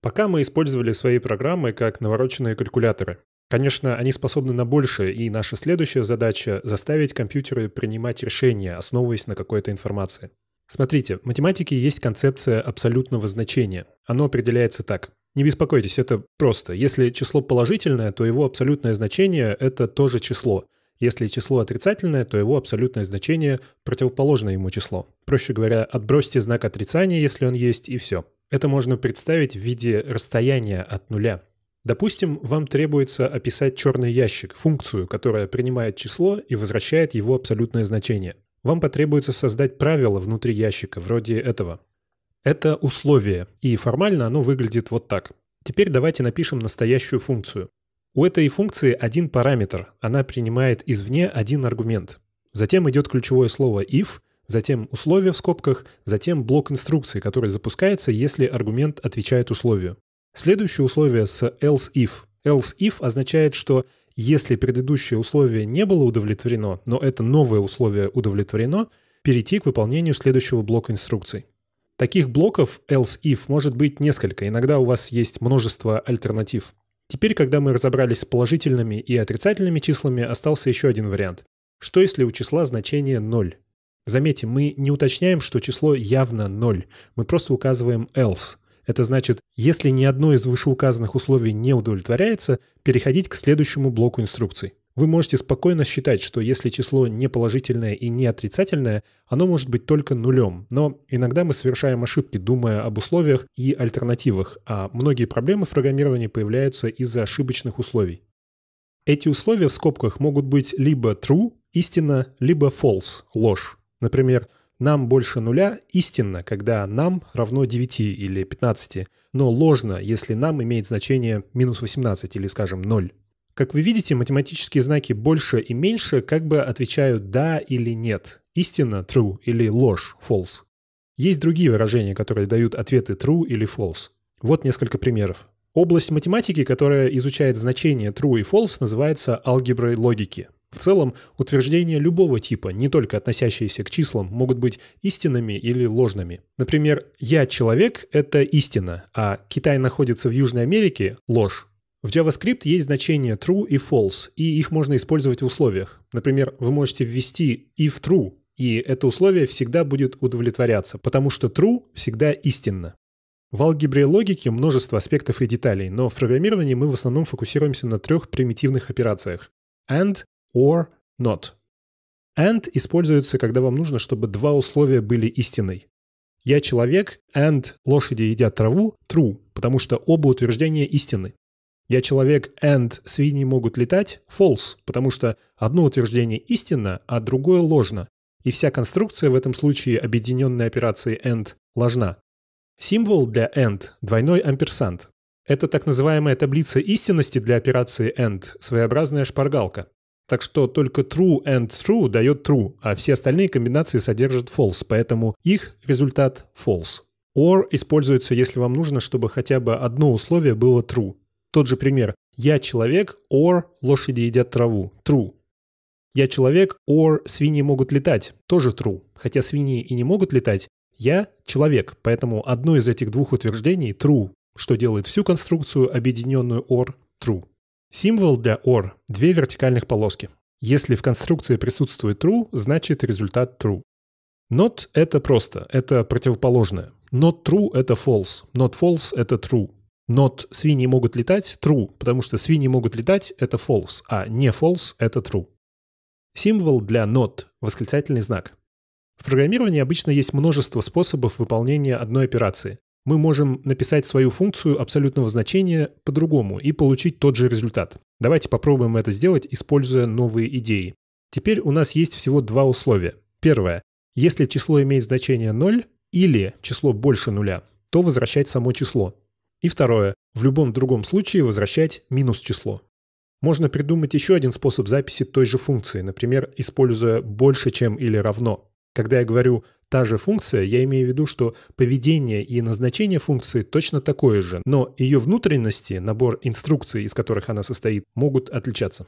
Пока мы использовали свои программы как навороченные калькуляторы. Конечно, они способны на большее, и наша следующая задача — заставить компьютеры принимать решения, основываясь на какой-то информации. Смотрите, в математике есть концепция абсолютного значения. Оно определяется так. Не беспокойтесь, это просто. Если число положительное, то его абсолютное значение — это тоже число. Если число отрицательное, то его абсолютное значение — противоположное ему число. Проще говоря, отбросьте знак отрицания, если он есть, и все. Это можно представить в виде расстояния от нуля. Допустим, вам требуется описать черный ящик, функцию, которая принимает число и возвращает его абсолютное значение. Вам потребуется создать правило внутри ящика, вроде этого. Это условие, и формально оно выглядит вот так. Теперь давайте напишем настоящую функцию. У этой функции один параметр, она принимает извне один аргумент. Затем идет ключевое слово if, затем условия в скобках, затем блок инструкции, который запускается, если аргумент отвечает условию. Следующее условие с else if. Else if означает, что если предыдущее условие не было удовлетворено, но это новое условие удовлетворено, перейти к выполнению следующего блока инструкций. Таких блоков else if может быть несколько, иногда у вас есть множество альтернатив. Теперь, когда мы разобрались с положительными и отрицательными числами, остался еще один вариант. Что если у числа значение 0? Заметьте, мы не уточняем, что число явно 0. Мы просто указываем else. Это значит, если ни одно из вышеуказанных условий не удовлетворяется, переходить к следующему блоку инструкций. Вы можете спокойно считать, что если число не положительное и не отрицательное, оно может быть только нулем. Но иногда мы совершаем ошибки, думая об условиях и альтернативах, а многие проблемы в программировании появляются из-за ошибочных условий. Эти условия в скобках могут быть либо true, истина, либо false, ложь. Например, нам больше нуля истинно, когда нам равно 9 или 15, но ложно, если нам имеет значение минус 18 или, скажем, 0. Как вы видите, математические знаки «больше» и «меньше» как бы отвечают «да» или «нет», «истина» – «true» или «ложь» – «false». Есть другие выражения, которые дают ответы «true» или «false». Вот несколько примеров. Область математики, которая изучает значения true и false, называется алгеброй логики – в целом, утверждения любого типа, не только относящиеся к числам, могут быть истинными или ложными. Например, «я человек» — это истина, а «Китай находится в Южной Америке» — ложь. В JavaScript есть значения true и false, и их можно использовать в условиях. Например, вы можете ввести if true, и это условие всегда будет удовлетворяться, потому что true всегда истинно. В алгебре логики множество аспектов и деталей, но в программировании мы в основном фокусируемся на трех примитивных операциях. AND, or not. And используется, когда вам нужно, чтобы два условия были истиной. Я человек, and лошади едят траву true, потому что оба утверждения истины. Я человек, and свиньи могут летать false, потому что одно утверждение истинно, а другое ложно. И вся конструкция в этом случае объединенной операции and ложна. Символ для and – двойной амперсант. Это так называемая таблица истинности для операции and, своеобразная шпаргалка. Так что только true and true дает true, а все остальные комбинации содержат false, поэтому их результат false. Or используется, если вам нужно, чтобы хотя бы одно условие было true. Тот же пример. Я человек, or лошади едят траву. True. Я человек, or свиньи могут летать. Тоже true. Хотя свиньи и не могут летать, я человек, поэтому одно из этих двух утверждений true, что делает всю конструкцию, объединенную or, true. Символ для OR – две вертикальных полоски. Если в конструкции присутствует true, значит результат true. Not – это просто, это противоположное. Not true – это false, not false – это true. Not – свиньи могут летать – true, потому что свиньи могут летать – это false, а не false – это true. Символ для not – восклицательный знак. В программировании обычно есть множество способов выполнения одной операции мы можем написать свою функцию абсолютного значения по-другому и получить тот же результат. Давайте попробуем это сделать, используя новые идеи. Теперь у нас есть всего два условия. Первое. Если число имеет значение 0 или число больше нуля, то возвращать само число. И второе. В любом другом случае возвращать минус число. Можно придумать еще один способ записи той же функции, например, используя больше чем или равно. Когда я говорю «та же функция», я имею в виду, что поведение и назначение функции точно такое же, но ее внутренности, набор инструкций, из которых она состоит, могут отличаться.